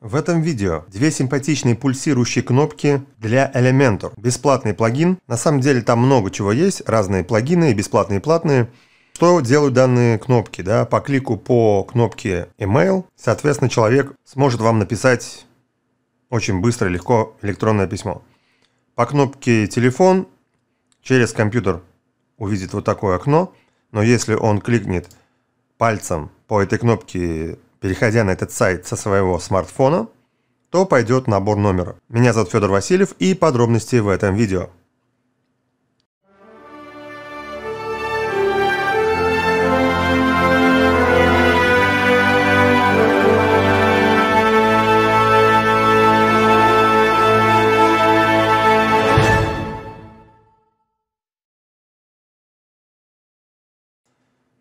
В этом видео две симпатичные пульсирующие кнопки для Elementor. Бесплатный плагин. На самом деле там много чего есть. Разные плагины, бесплатные и платные. Что делают данные кнопки? Да? По клику по кнопке email, соответственно, человек сможет вам написать очень быстро и легко электронное письмо. По кнопке телефон через компьютер увидит вот такое окно, но если он кликнет пальцем по этой кнопке переходя на этот сайт со своего смартфона, то пойдет набор номера. Меня зовут Федор Васильев и подробности в этом видео.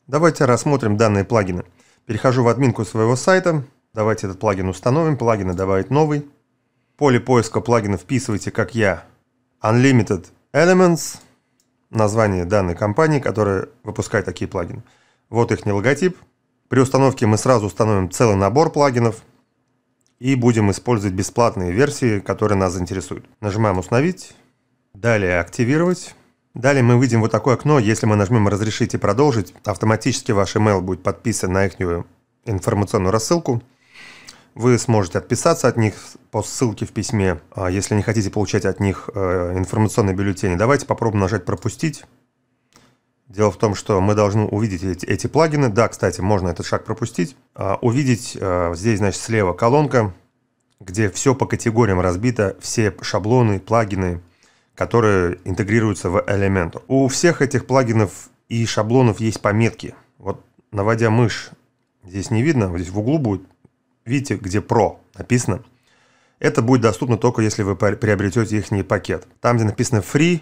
Давайте рассмотрим данные плагины – Перехожу в админку своего сайта. Давайте этот плагин установим. Плагины добавить новый. поле поиска плагина вписывайте, как я, Unlimited Elements. Название данной компании, которая выпускает такие плагины. Вот их логотип. При установке мы сразу установим целый набор плагинов и будем использовать бесплатные версии, которые нас заинтересуют. Нажимаем «Установить», далее «Активировать». Далее мы выйдем в вот такое окно, если мы нажмем «Разрешить» и «Продолжить», автоматически ваш email будет подписан на их информационную рассылку. Вы сможете отписаться от них по ссылке в письме, а если не хотите получать от них э, информационные бюллетени. Давайте попробуем нажать «Пропустить». Дело в том, что мы должны увидеть эти, эти плагины. Да, кстати, можно этот шаг пропустить. А, увидеть э, здесь, значит, слева колонка, где все по категориям разбито, все шаблоны, плагины – которые интегрируются в Elementor. У всех этих плагинов и шаблонов есть пометки. Вот наводя мышь, здесь не видно, вот здесь в углу будет, видите, где Pro написано. Это будет доступно только если вы приобретете их пакет. Там, где написано Free,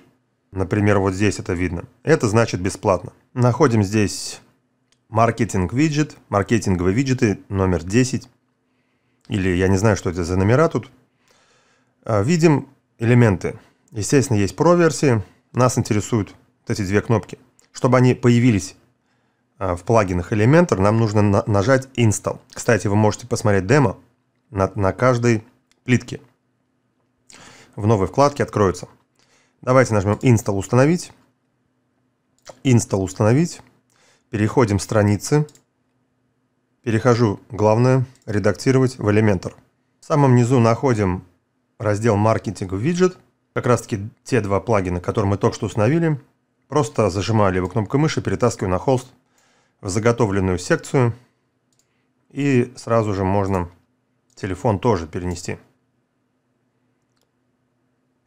например, вот здесь это видно, это значит бесплатно. Находим здесь маркетинг виджет, маркетинговые виджеты номер 10, или я не знаю, что это за номера тут. А, видим элементы Естественно, есть Pro-версии. Нас интересуют вот эти две кнопки. Чтобы они появились а, в плагинах Elementor, нам нужно на нажать Install. Кстати, вы можете посмотреть демо на, на каждой плитке. В новой вкладке откроется. Давайте нажмем Install установить. Install установить. Переходим в страницы. Перехожу, главное, редактировать в Elementor. В самом низу находим раздел Marketing Widget как раз таки те два плагина, которые мы только что установили, просто зажимали его кнопкой мыши, перетаскиваю на холст в заготовленную секцию, и сразу же можно телефон тоже перенести.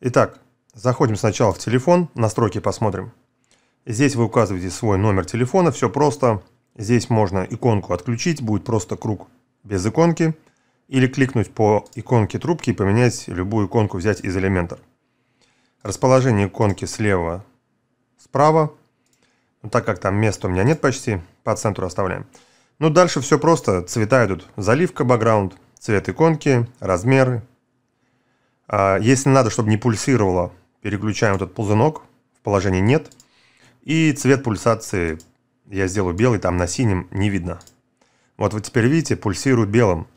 Итак, заходим сначала в телефон, настройки посмотрим. Здесь вы указываете свой номер телефона, все просто. Здесь можно иконку отключить, будет просто круг без иконки. Или кликнуть по иконке трубки и поменять любую иконку, взять из элемента. Расположение иконки слева, справа. Но ну, так как там места у меня нет почти, по центру оставляем. Ну, дальше все просто. Цвета идут. Заливка, бэкграунд, цвет иконки, размеры. А если надо, чтобы не пульсировало, переключаем этот ползунок в положении «нет». И цвет пульсации я сделаю белый, там на синем не видно. Вот вы теперь видите, пульсирует белым.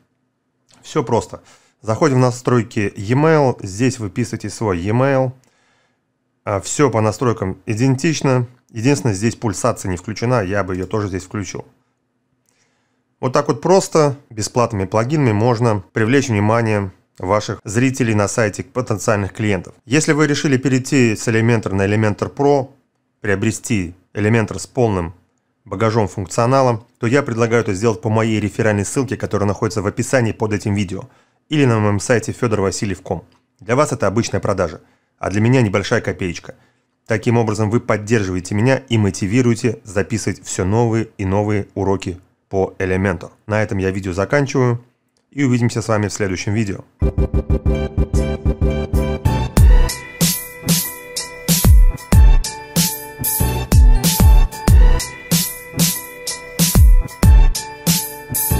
Все просто. Заходим в настройки e-mail, здесь выписываете свой e-mail, а, Все по настройкам идентично. Единственное, здесь пульсация не включена, я бы ее тоже здесь включил. Вот так вот просто, бесплатными плагинами можно привлечь внимание ваших зрителей на сайте потенциальных клиентов. Если вы решили перейти с Elementor на Elementor Pro, приобрести Elementor с полным багажом функционала, то я предлагаю это сделать по моей реферальной ссылке, которая находится в описании под этим видео, или на моем сайте fedorvasiliev.com. Для вас это обычная продажа а для меня небольшая копеечка. Таким образом, вы поддерживаете меня и мотивируете записывать все новые и новые уроки по элементу. На этом я видео заканчиваю и увидимся с вами в следующем видео. Thank you.